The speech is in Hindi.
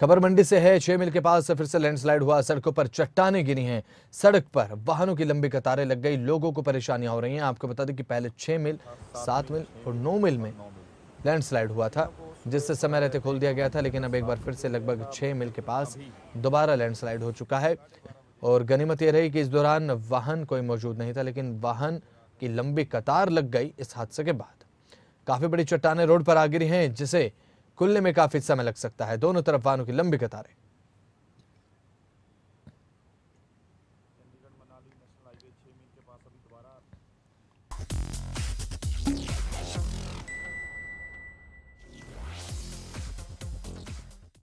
खबर मंडी से है छह मील के पास फिर से लैंडस्लाइड हुआ सड़कों पर चट्टाने गिरी हैं सड़क पर वाहनों की लंबी कतारें लग गई लोगों को परेशानियां हो रही हैं आपको बता दें कि पहले छह मिल सात मिल और नौ मिल में लैंडस्लाइड हुआ था जिससे समय रहते खोल दिया गया था लेकिन अब एक बार फिर से लगभग छह मिल के पास दोबारा लैंड हो चुका है और गनीमत यह रही कि इस दौरान वाहन कोई मौजूद नहीं था लेकिन वाहन की लंबी कतार लग गई इस हादसे के बाद काफ़ी बड़ी चट्टाने रोड पर आ गिरी हैं जिसे खुलने में काफी समय लग सकता है दोनों तरफ वाहनों की लंबी कतारें